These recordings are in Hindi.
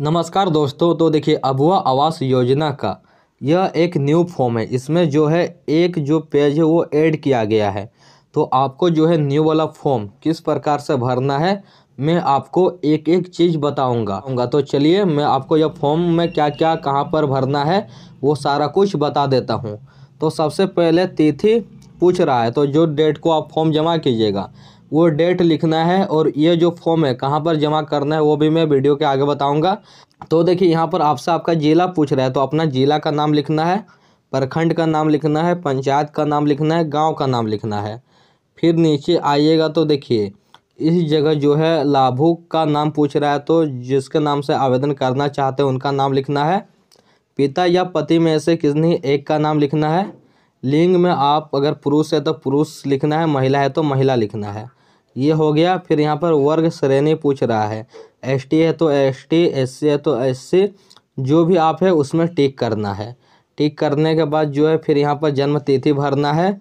नमस्कार दोस्तों तो देखिए अबुआ आवास योजना का यह एक न्यू फॉर्म है इसमें जो है एक जो पेज है वो ऐड किया गया है तो आपको जो है न्यू वाला फॉर्म किस प्रकार से भरना है मैं आपको एक एक चीज़ बताऊंगा तो चलिए मैं आपको यह फॉर्म में क्या क्या कहाँ पर भरना है वो सारा कुछ बता देता हूँ तो सबसे पहले तिथि पूछ रहा है तो जो डेट को आप फॉर्म जमा कीजिएगा वो डेट लिखना है और ये जो फॉर्म है कहाँ पर जमा करना है वो भी मैं वीडियो के आगे बताऊँगा तो देखिए यहाँ पर आपसे आपका ज़िला पूछ रहा है तो अपना ज़िला का नाम लिखना है प्रखंड का नाम लिखना है पंचायत का नाम लिखना है गाँव का नाम लिखना है फिर नीचे आइएगा तो देखिए इस जगह जो है लाभुक का नाम पूछ रहा है तो जिसके नाम से आवेदन करना चाहते हैं उनका नाम लिखना है पिता या पति में से किसने एक का नाम लिखना है लिंग में आप अगर पुरुष है तो पुरुष लिखना है महिला है तो महिला लिखना है ये हो गया फिर यहाँ पर वर्ग श्रेणी पूछ रहा है एस टी है तो एस टी एस सी है तो एस सी जो भी आप है उसमें टिक करना है टिक करने के बाद जो है फिर यहाँ पर जन्म तिथि भरना है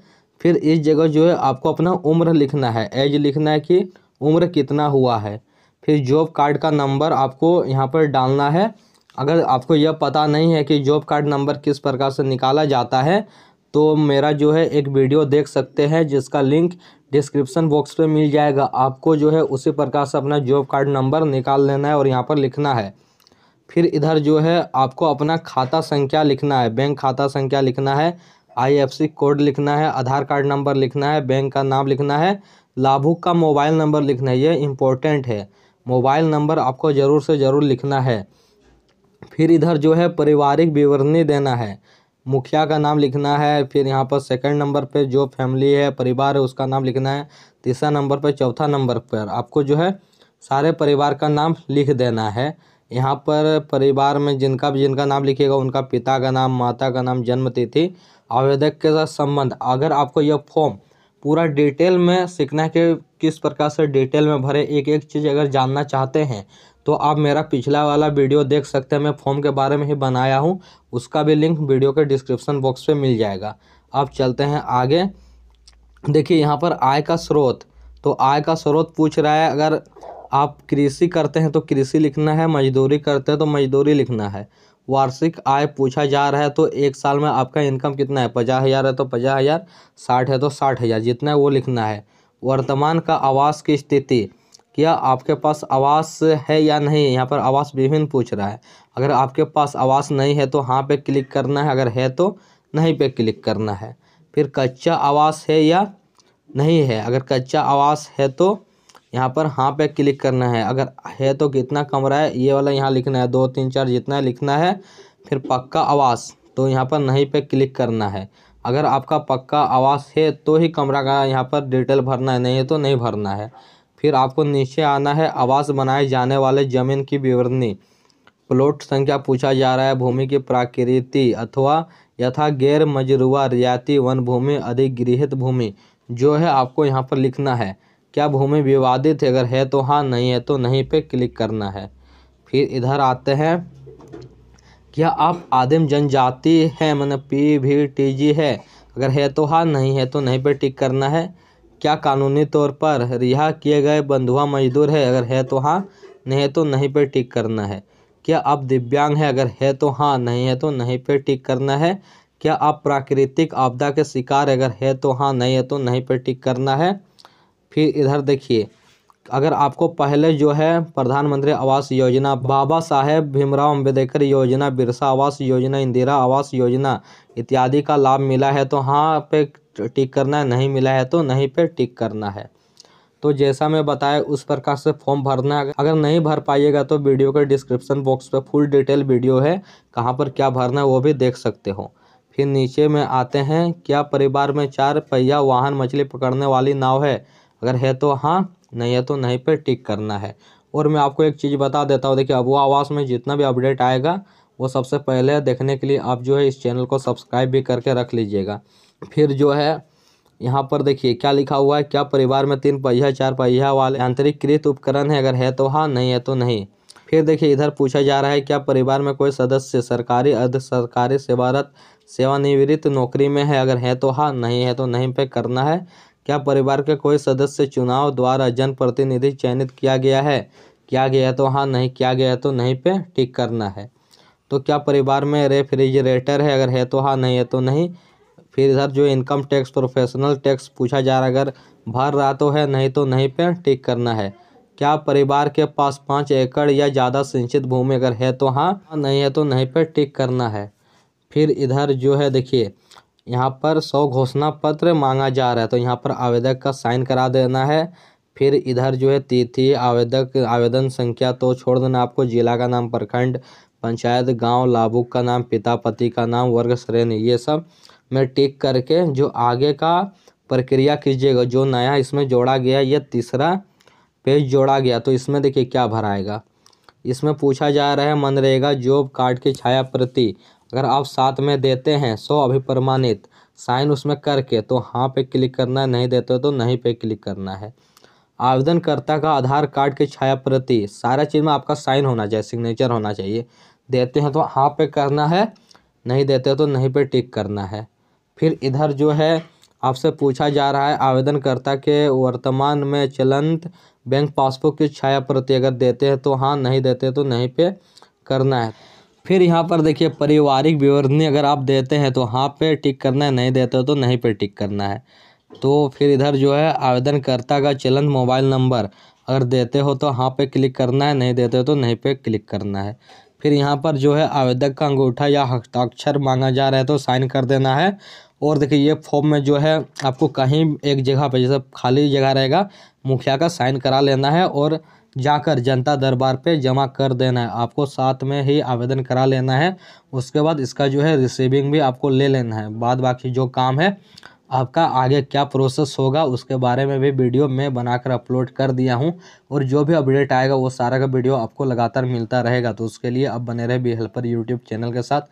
फिर इस जगह जो है आपको अपना उम्र लिखना है एज लिखना है कि उम्र कितना हुआ है फिर जॉब कार्ड का नंबर आपको यहाँ पर डालना है अगर आपको यह पता नहीं है कि जॉब कार्ड नंबर किस प्रकार से निकाला जाता है तो मेरा जो है एक वीडियो देख सकते हैं जिसका लिंक डिस्क्रिप्सन बॉक्स पे मिल जाएगा आपको जो है उसी प्रकार से अपना जॉब कार्ड नंबर निकाल लेना है और यहाँ पर लिखना है फिर इधर जो है आपको अपना खाता संख्या लिखना है बैंक खाता संख्या लिखना है आईएफसी कोड लिखना है आधार कार्ड नंबर लिखना है बैंक का नाम लिखना है लाभुक का मोबाइल नंबर लिखना है ये इम्पोर्टेंट है मोबाइल नंबर आपको ज़रूर से ज़रूर लिखना है फिर इधर जो है पारिवारिक विवरणी देना है मुखिया का नाम लिखना है फिर यहाँ पर सेकंड नंबर पे जो फैमिली है परिवार है उसका नाम लिखना है तीसरा नंबर पे चौथा नंबर पर आपको जो है सारे परिवार का नाम लिख देना है यहाँ पर परिवार में जिनका भी जिनका नाम लिखिएगा उनका पिता का नाम माता का नाम जन्म तिथि आवेदक के साथ संबंध अगर आपको यह फॉर्म पूरा डिटेल में सीखना है कि किस प्रकार से डिटेल में भरे एक एक चीज़ अगर जानना चाहते हैं तो आप मेरा पिछला वाला वीडियो देख सकते हैं मैं फॉर्म के बारे में ही बनाया हूँ उसका भी लिंक वीडियो के डिस्क्रिप्शन बॉक्स पे मिल जाएगा अब चलते हैं आगे देखिए यहाँ पर आय का स्रोत तो आय का स्रोत पूछ रहा है अगर आप कृषि करते हैं तो कृषि लिखना है मजदूरी करते हैं तो मजदूरी लिखना है वार्षिक आय पूछा जा रहा है तो एक साल में आपका इनकम कितना है पचास हज़ार है तो पचास हज़ार साठ है तो साठ हज़ार जितना है वो लिखना है वर्तमान का आवास की स्थिति क्या आपके पास आवास है या नहीं यहाँ पर आवास विभिन्न पूछ रहा है अगर आपके पास आवास नहीं है तो हाँ पे क्लिक करना है अगर है तो नहीं पे क्लिक करना है फिर कच्चा आवास है या नहीं है अगर कच्चा आवास है तो यहाँ पर हाँ पे क्लिक करना है अगर है तो कितना कमरा है ये वाला यहाँ लिखना है दो तीन चार जितना लिखना है फिर पक्का आवास तो यहाँ पर नहीं पे क्लिक करना है अगर आपका पक्का आवास है तो ही कमरा का यहाँ पर डिटेल भरना है नहीं है तो नहीं भरना है फिर आपको नीचे आना है आवास बनाए जाने वाले ज़मीन की विवरणी प्लॉट संख्या पूछा जा रहा है भूमि की प्राकृति अथवा यथा गैर मजरुआ रियायती वन भूमि अधिगृहित भूमि जो है आपको यहाँ पर लिखना है क्या भूमि विवादित है अगर है तो हाँ नहीं है तो नहीं पे क्लिक करना है फिर इधर आते हैं क्या आप आदिम जनजाति है मतलब पी भी टी जी है अगर है तो हाँ नहीं है तो नहीं पे टिक करना है क्या कानूनी तौर पर रिहा किए गए बंधुआ मजदूर है अगर है तो हाँ नहीं है तो नहीं पे टिक करना है क्या आप दिव्यांग है अगर है तो हाँ नहीं है तो नहीं पे टिक करना है क्या आप प्राकृतिक आपदा के शिकार अगर है तो हाँ नहीं है तो नहीं पे टिक करना है फिर इधर देखिए अगर आपको पहले जो है प्रधानमंत्री आवास योजना बाबा साहेब भीमराव अंबेडकर योजना बिरसा आवास योजना इंदिरा आवास योजना इत्यादि का लाभ मिला है तो हाँ पे टिक करना है नहीं मिला है तो नहीं पे टिक करना है तो जैसा मैं बताया उस प्रकार से फॉर्म भरना है अगर नहीं भर पाइएगा तो वीडियो के डिस्क्रिप्शन बॉक्स पर फुल डिटेल वीडियो है कहाँ पर क्या भरना है वो भी देख सकते हो फिर नीचे में आते हैं क्या परिवार में चार पहिया वाहन मछली पकड़ने वाली नाव है अगर है तो हाँ नहीं है तो नहीं पर टिक करना है और मैं आपको एक चीज़ बता देता हूँ देखिए अबुआ आवास में जितना भी अपडेट आएगा वो सबसे पहले देखने के लिए आप जो है इस चैनल को सब्सक्राइब भी करके रख लीजिएगा फिर जो है यहाँ पर देखिए क्या लिखा हुआ है क्या परिवार में तीन पहिया चार पहिया वाले आंतरिककृत उपकरण है अगर है तो हाँ नहीं है तो नहीं फिर देखिए इधर पूछा जा रहा है क्या परिवार में कोई सदस्य सरकारी अर्ध सरकारी सेवारत सेवानिवृत्त नौकरी में है अगर है तो हाँ नहीं है तो नहीं पे करना है क्या परिवार के कोई सदस्य चुनाव द्वारा जनप्रतिनिधि चयनित किया गया है किया गया तो हाँ नहीं किया गया तो नहीं पे टिक करना है तो क्या परिवार में रेफ्रिजरेटर है अगर है तो हाँ नहीं है तो नहीं फिर इधर जो इनकम टैक्स प्रोफेशनल टैक्स पूछा जा रहा अगर भर रहा तो है नहीं तो नहीं पे टिक करना है क्या परिवार के पास पाँच एकड़ या ज़्यादा सिंचित भूमि अगर है तो हाँ नहीं है तो नहीं पे टिक करना है फिर इधर जो है देखिए यहाँ पर सौ घोषणा पत्र मांगा जा रहा है तो यहाँ पर आवेदक का साइन करा देना है फिर इधर जो है तिथि आवेदक आवेदन संख्या तो छोड़ देना आपको जिला का नाम प्रखंड पंचायत गांव लाभुक का नाम पिता पति का नाम वर्ग श्रेणी ये सब में टिक करके जो आगे का प्रक्रिया कीजिएगा जो नया इसमें जोड़ा गया यह तीसरा पेज जोड़ा गया तो इसमें देखिए क्या भराएगा इसमें पूछा जा रहा है मनरेगा जॉब कार्ड की छाया प्रति अगर आप साथ में देते हैं सो अभिप्रमाणित साइन उसमें करके तो हाँ पे क्लिक करना है नहीं देते हो तो नहीं पे क्लिक करना है आवेदनकर्ता का आधार कार्ड की छाया प्रति सारा चीज़ में आपका साइन होना चाहिए सिग्नेचर होना चाहिए देते हैं तो हाँ पे करना है नहीं देते तो नहीं पे टिक करना है फिर इधर जो है आपसे पूछा जा रहा है आवेदनकर्ता के वर्तमान में चलंत बैंक पासबुक की छाया प्रति अगर देते हैं तो हाँ नहीं देते तो नहीं पे करना है फिर यहाँ पर देखिए पारिवारिक विवरणी अगर आप देते हैं तो हाँ पे टिक करना है नहीं देते हो तो नहीं पे टिक करना है तो फिर इधर जो है आवेदनकर्ता का चलन मोबाइल नंबर अगर देते हो तो हाँ पे क्लिक करना है नहीं देते हो तो नहीं पे क्लिक करना है फिर यहाँ पर जो है आवेदक का अंगूठा या हस्ताक्षर मांगा जा रहा है तो साइन कर देना है और देखिए ये फॉर्म में जो है आपको कहीं एक जगह पर जैसे खाली जगह रहेगा मुखिया का साइन करा लेना है और जाकर जनता दरबार पे जमा कर देना है आपको साथ में ही आवेदन करा लेना है उसके बाद इसका जो है रिसीविंग भी आपको ले लेना है बाद बाकी जो काम है आपका आगे क्या प्रोसेस होगा उसके बारे में भी वीडियो मैं बनाकर अपलोड कर दिया हूं और जो भी अपडेट आएगा वो सारा का वीडियो आपको लगातार मिलता रहेगा तो उसके लिए आप बने रहे बी हेल्पर यूट्यूब चैनल के साथ